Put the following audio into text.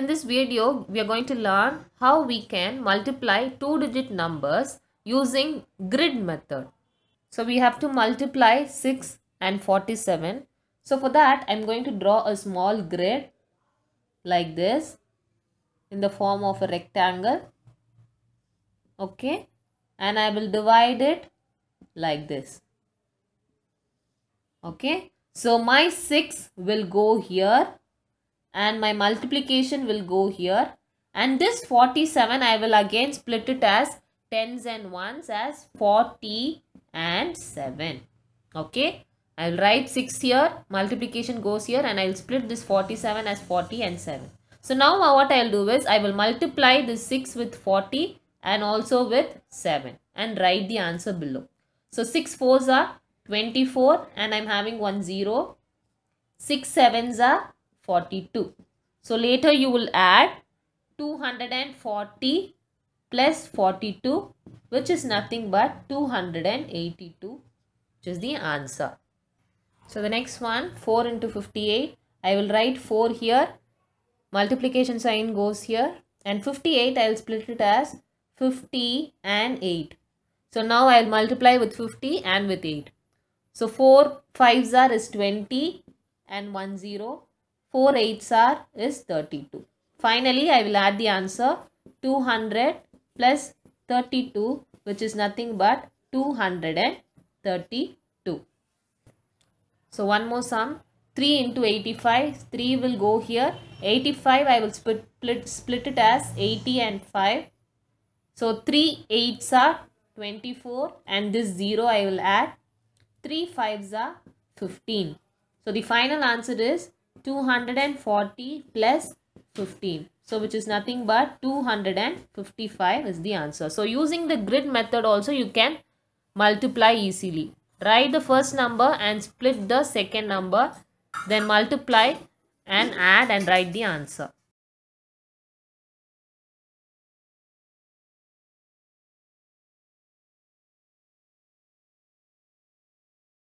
In this video, we are going to learn how we can multiply two digit numbers using grid method. So we have to multiply 6 and 47. So for that, I'm going to draw a small grid like this in the form of a rectangle. Okay. And I will divide it like this. Okay. So my 6 will go here and my multiplication will go here and this 47 I will again split it as tens and ones as 40 and 7 okay I will write 6 here multiplication goes here and I will split this 47 as 40 and 7 so now uh, what I will do is I will multiply this 6 with 40 and also with 7 and write the answer below so 6 4s are 24 and I'm having one 0 6 7s are 42. So later you will add 240 plus 42 which is nothing but 282 which is the answer. So the next one 4 into 58 I will write 4 here multiplication sign goes here and 58 I will split it as 50 and 8. So now I will multiply with 50 and with 8. So 4 5s are is 20 and 1 0 4 eighths are is 32. Finally, I will add the answer 200 plus 32 which is nothing but 232. So one more sum 3 into 85 3 will go here 85 I will split, split, split it as 80 and 5. So 3 eighths are 24 and this 0 I will add 3 fives are 15. So the final answer is 240 plus 15. So which is nothing but 255 is the answer. So using the grid method also you can multiply easily. Write the first number and split the second number. Then multiply and add and write the answer.